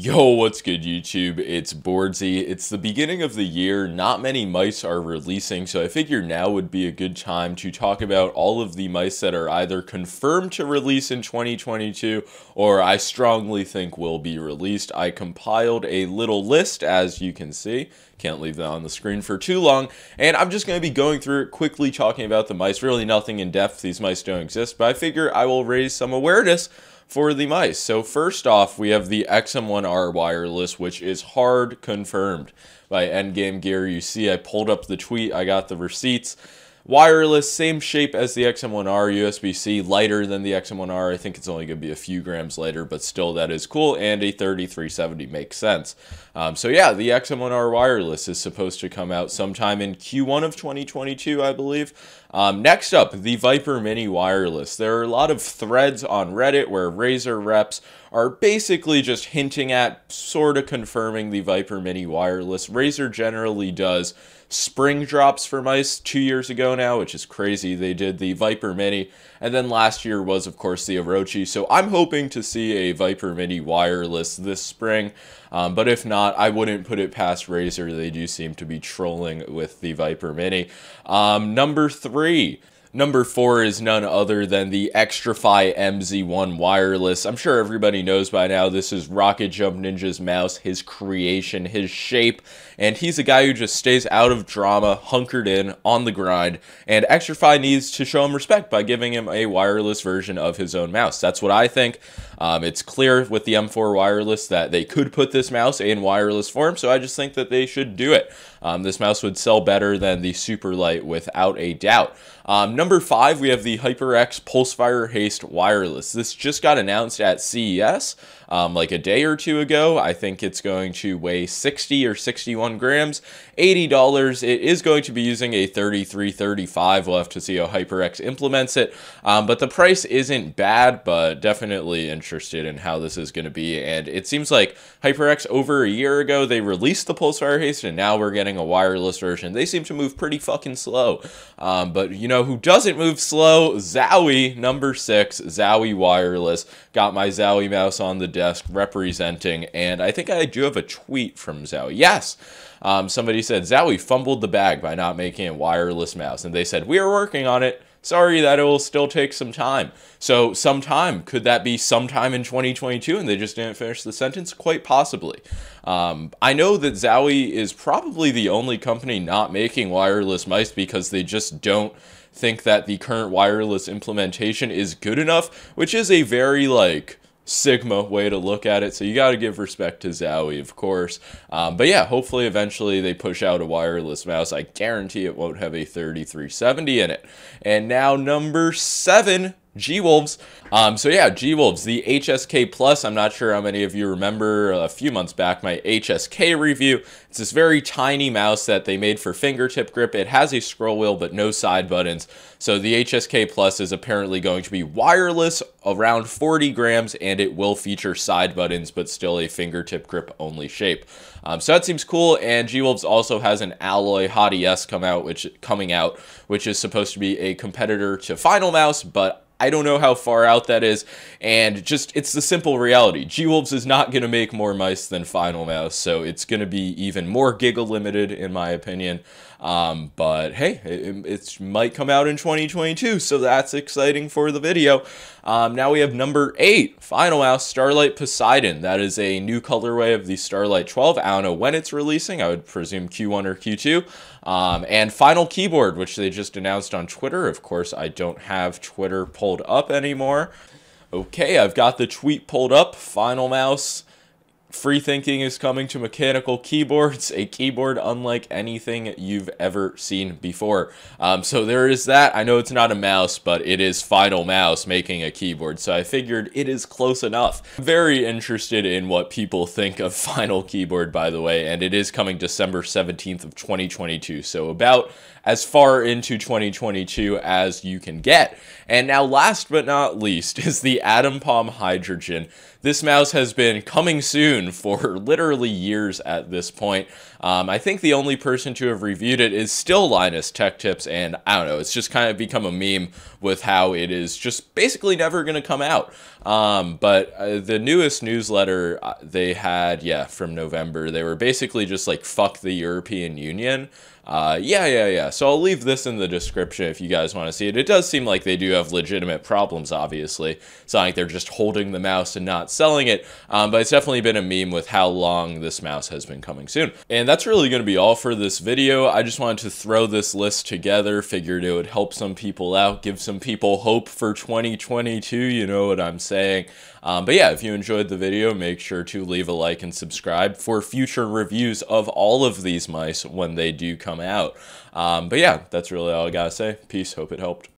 Yo, what's good YouTube? It's Boardsy. It's the beginning of the year. Not many mice are releasing, so I figure now would be a good time to talk about all of the mice that are either confirmed to release in 2022 or I strongly think will be released. I compiled a little list, as you can see. Can't leave that on the screen for too long. And I'm just going to be going through it quickly, talking about the mice. Really nothing in depth. These mice don't exist, but I figure I will raise some awareness for the mice. So first off, we have the XM1R wireless, which is hard confirmed by Endgame Gear. You see, I pulled up the tweet, I got the receipts. Wireless, same shape as the XM1R, USB-C, lighter than the XM1R. I think it's only going to be a few grams lighter, but still that is cool, and a 3370 makes sense. Um, so yeah, the XM1R wireless is supposed to come out sometime in Q1 of 2022, I believe. Um, next up, the Viper Mini Wireless. There are a lot of threads on Reddit where Razer reps are basically just hinting at, sort of confirming the Viper Mini Wireless. Razer generally does spring drops for mice two years ago now, which is crazy. They did the Viper Mini, and then last year was, of course, the Orochi. So I'm hoping to see a Viper Mini wireless this spring, um, but if not, I wouldn't put it past Razer. They do seem to be trolling with the Viper Mini. Um, number three free. Number four is none other than the ExtraFi MZ1 wireless. I'm sure everybody knows by now this is Rocket Jump Ninja's mouse, his creation, his shape, and he's a guy who just stays out of drama, hunkered in, on the grind, and ExtraFi needs to show him respect by giving him a wireless version of his own mouse. That's what I think. Um, it's clear with the M4 wireless that they could put this mouse in wireless form, so I just think that they should do it. Um, this mouse would sell better than the Super Light without a doubt. Um, number five, we have the HyperX Pulsefire Haste Wireless. This just got announced at CES um, like a day or two ago. I think it's going to weigh 60 or 61 grams, $80. It is going to be using a 3335. We'll have to see how HyperX implements it. Um, but the price isn't bad, but definitely interested in how this is going to be. And it seems like HyperX over a year ago, they released the Pulsefire Haste, and now we're getting a wireless version. They seem to move pretty fucking slow. Um, but you know who doesn't move slow. Zowie, number six, Zowie Wireless. Got my Zowie mouse on the desk representing, and I think I do have a tweet from Zowie. Yes! Um, somebody said, Zowie fumbled the bag by not making a wireless mouse, and they said, we are working on it sorry, that it will still take some time. So, sometime, could that be sometime in 2022 and they just didn't finish the sentence? Quite possibly. Um, I know that Zowie is probably the only company not making wireless mice because they just don't think that the current wireless implementation is good enough, which is a very like, sigma way to look at it. So you got to give respect to Zowie, of course. Um, but yeah, hopefully eventually they push out a wireless mouse. I guarantee it won't have a 3370 in it. And now number seven, G Wolves. Um, so yeah, G Wolves, the HSK Plus. I'm not sure how many of you remember uh, a few months back my HSK review. It's this very tiny mouse that they made for fingertip grip. It has a scroll wheel but no side buttons. So the HSK Plus is apparently going to be wireless, around 40 grams, and it will feature side buttons but still a fingertip grip only shape. Um, so that seems cool. And G Wolves also has an Alloy Hottie S come out, which coming out, which is supposed to be a competitor to Final Mouse, but I don't know how far out that is, and just it's the simple reality. G Wolves is not going to make more mice than Final Mouse, so it's going to be even more Giggle limited, in my opinion. Um, but hey, it, it, might come out in 2022, so that's exciting for the video. Um, now we have number eight, Final House Starlight Poseidon. That is a new colorway of the Starlight 12. I don't know when it's releasing. I would presume Q1 or Q2. Um, and Final Keyboard, which they just announced on Twitter. Of course, I don't have Twitter pulled up anymore. Okay, I've got the tweet pulled up. Final Mouse Free thinking is coming to mechanical keyboards, a keyboard unlike anything you've ever seen before. Um, so there is that. I know it's not a mouse, but it is Final Mouse making a keyboard, so I figured it is close enough. Very interested in what people think of Final Keyboard, by the way, and it is coming December 17th of 2022, so about as far into 2022 as you can get. And now last but not least is the Atom Palm Hydrogen. This mouse has been coming soon for literally years at this point. Um, I think the only person to have reviewed it is still Linus Tech Tips, and I don't know, it's just kind of become a meme with how it is just basically never going to come out. Um, but uh, the newest newsletter uh, they had, yeah, from November, they were basically just like, fuck the European Union. Uh, yeah, yeah, yeah. So I'll leave this in the description if you guys want to see it. It does seem like they do have legitimate problems, obviously. It's not like they're just holding the mouse and not selling it, um, but it's definitely been a meme with how long this mouse has been coming soon. And that's really going to be all for this video. I just wanted to throw this list together, figured it would help some people out, give some people hope for 2022, you know what I'm saying. Um, but yeah, if you enjoyed the video, make sure to leave a like and subscribe for future reviews of all of these mice when they do come come out. Um, but yeah, that's really all I gotta say. Peace. Hope it helped.